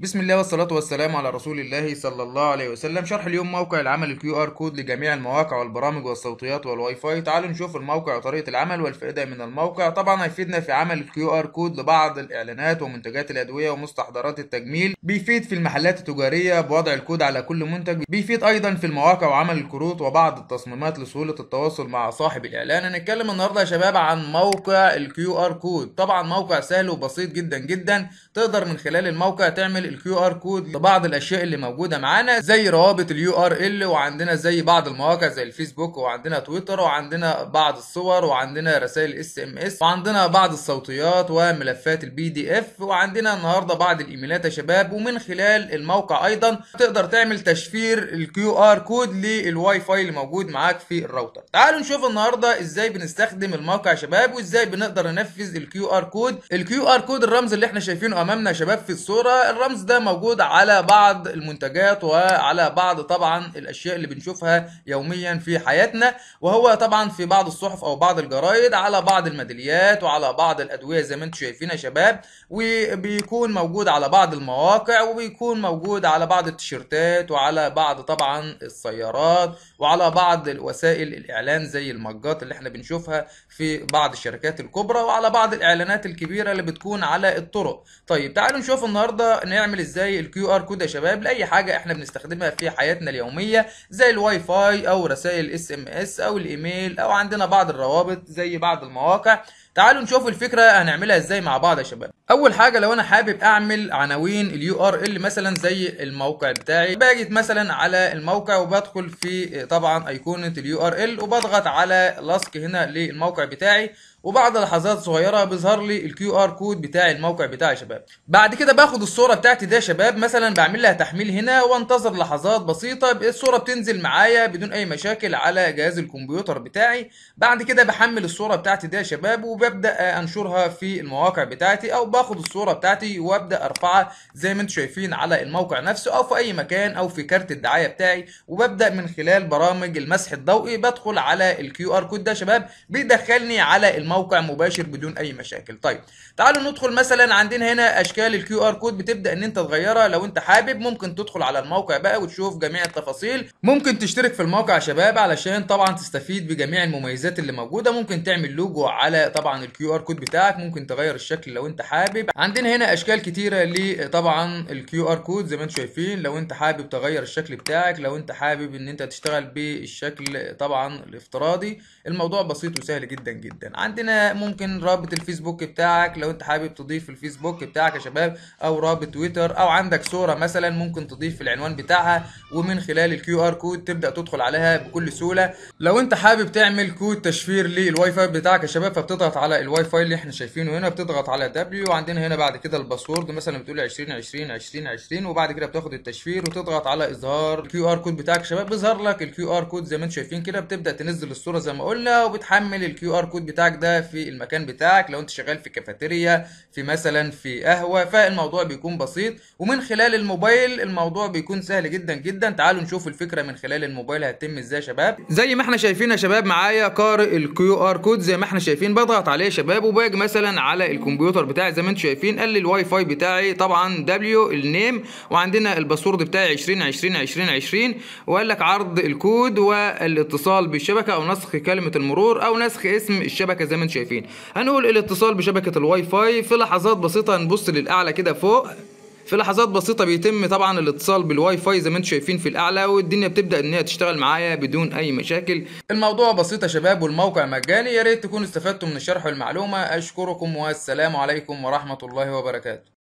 بسم الله والصلاة والسلام على رسول الله صلى الله عليه وسلم شرح اليوم موقع العمل الكيو ار كود لجميع المواقع والبرامج والصوتيات والواي فاي تعالوا نشوف الموقع وطريقة العمل والفائدة من الموقع طبعا هيفيدنا في عمل الكيو ار كود لبعض الاعلانات ومنتجات الادوية ومستحضرات التجميل بيفيد في المحلات التجارية بوضع الكود على كل منتج بيفيد ايضا في المواقع وعمل الكروت وبعض التصميمات لسهولة التواصل مع صاحب الاعلان هنتكلم النهاردة يا شباب عن موقع الكيو ار كود طبعا موقع سهل وبسيط جدا جدا تقدر من خلال الموقع تعمل الكيو ار كود لبعض الاشياء اللي موجوده معانا زي روابط اليو ار ال وعندنا زي بعض المواقع زي الفيسبوك وعندنا تويتر وعندنا بعض الصور وعندنا رسائل اس ام اس وعندنا بعض الصوتيات وملفات البي دي اف وعندنا النهارده بعض الايميلات يا شباب ومن خلال الموقع ايضا تقدر تعمل تشفير الكيو ار كود للواي فاي اللي موجود معاك في الراوتر تعالوا نشوف النهارده ازاي بنستخدم الموقع يا شباب وازاي بنقدر ننفذ الكيو ار كود الكيو ار كود الرمز اللي احنا شايفينه امامنا يا شباب في الصوره الرمز الترانز ده موجود على بعض المنتجات وعلى بعض طبعا الاشياء اللي بنشوفها يوميا في حياتنا وهو طبعا في بعض الصحف او بعض الجرايد على بعض الميداليات وعلى بعض الادويه زي ما انتم شايفين يا شباب وبيكون موجود على بعض المواقع وبيكون موجود على بعض التيشيرتات وعلى بعض طبعا السيارات وعلى بعض وسائل الاعلان زي المجات اللي احنا بنشوفها في بعض الشركات الكبرى وعلى بعض الاعلانات الكبيره اللي بتكون على الطرق طيب تعالوا نشوف النهارده هنعمل ازاي الكيو ار كود يا شباب لاي حاجه احنا بنستخدمها في حياتنا اليوميه زي الواي فاي او رسائل اس ام اس او الايميل او عندنا بعض الروابط زي بعض المواقع تعالوا نشوف الفكره هنعملها ازاي مع بعض يا شباب اول حاجه لو انا حابب اعمل عناوين اليو ار ال مثلا زي الموقع بتاعي باجي مثلا على الموقع وبدخل في طبعا ايقونه اليو ار ال وبضغط على لاسك هنا للموقع بتاعي وبعد لحظات صغيره بيظهر لي الكيو ار كود بتاع الموقع بتاعي شباب بعد كده باخد الصوره بتاعتي ده شباب مثلا بعمل لها تحميل هنا وانتظر لحظات بسيطه الصوره بتنزل معايا بدون اي مشاكل على جهاز الكمبيوتر بتاعي بعد كده بحمل الصوره بتاعتي ده شباب وببدا انشرها في المواقع بتاعتي او باخد الصوره بتاعتي وابدا ارفعها زي ما انتم شايفين على الموقع نفسه او في اي مكان او في كارت الدعايه بتاعي وببدا من خلال برامج المسح الضوئي بدخل على الكيو ار كود ده شباب بيدخلني على الموقع مباشر بدون اي مشاكل طيب تعالوا ندخل مثلا عندنا هنا اشكال الكيو ار كود بتبدا ان انت تغيرها لو انت حابب ممكن تدخل على الموقع بقى وتشوف جميع التفاصيل ممكن تشترك في الموقع يا شباب علشان طبعا تستفيد بجميع المميزات اللي موجوده ممكن تعمل لوجو على طبعا الكيو ار كود بتاعك ممكن تغير الشكل لو انت حابب حابب عندنا هنا اشكال كتيره لطبعا الكيو ار كود زي ما انتم شايفين لو انت حابب تغير الشكل بتاعك لو انت حابب ان انت تشتغل بالشكل طبعا الافتراضي الموضوع بسيط وسهل جدا جدا عندنا ممكن رابط الفيسبوك بتاعك لو انت حابب تضيف الفيسبوك بتاعك يا شباب او رابط تويتر او عندك صوره مثلا ممكن تضيف العنوان بتاعها ومن خلال الكيو ار كود تبدا تدخل عليها بكل سهوله لو انت حابب تعمل كود تشفير للواي فاي بتاعك يا شباب فبتضغط على الواي فاي اللي احنا شايفينه هنا بتضغط على دبليو عندنا هنا بعد كده الباسورد مثلا بتقول 20 20 20 20 وبعد كده بتاخد التشفير وتضغط على اظهار الكيو ار كود بتاعك يا شباب بيظهر لك الكيو ار كود زي ما انتم شايفين كده بتبدا تنزل الصوره زي ما قلنا وبتحمل الكيو ار كود بتاعك ده في المكان بتاعك لو انت شغال في كافيتيريا في مثلا في قهوه فالموضوع بيكون بسيط ومن خلال الموبايل الموضوع بيكون سهل جدا جدا تعالوا نشوف الفكره من خلال الموبايل هتتم ازاي يا شباب زي ما احنا شايفين يا شباب معايا قارئ الكيو ار كود زي ما احنا شايفين بضغط عليه يا شباب وباجي مثلا على الكمبيوتر بتاعي زي ما انتم شايفين قال لي الواي فاي بتاعي طبعا دبليو النيم وعندنا الباسورد بتاعي 20 20 20 20 وقال لك عرض الكود والاتصال بالشبكه او نسخ كلمه المرور او نسخ اسم الشبكه زي ما انتم شايفين هنقول الاتصال بشبكه الواي فاي في لحظات بسيطه هنبص للاعلى كده فوق في لحظات بسيطه بيتم طبعا الاتصال بالواي فاي زي ما انتم شايفين في الاعلى والدنيا بتبدا ان هي تشتغل معايا بدون اي مشاكل الموضوع بسيط يا شباب والموقع مجاني يا ريت تكونوا استفدتوا من الشرح والمعلومه اشكركم والسلام عليكم ورحمه الله وبركاته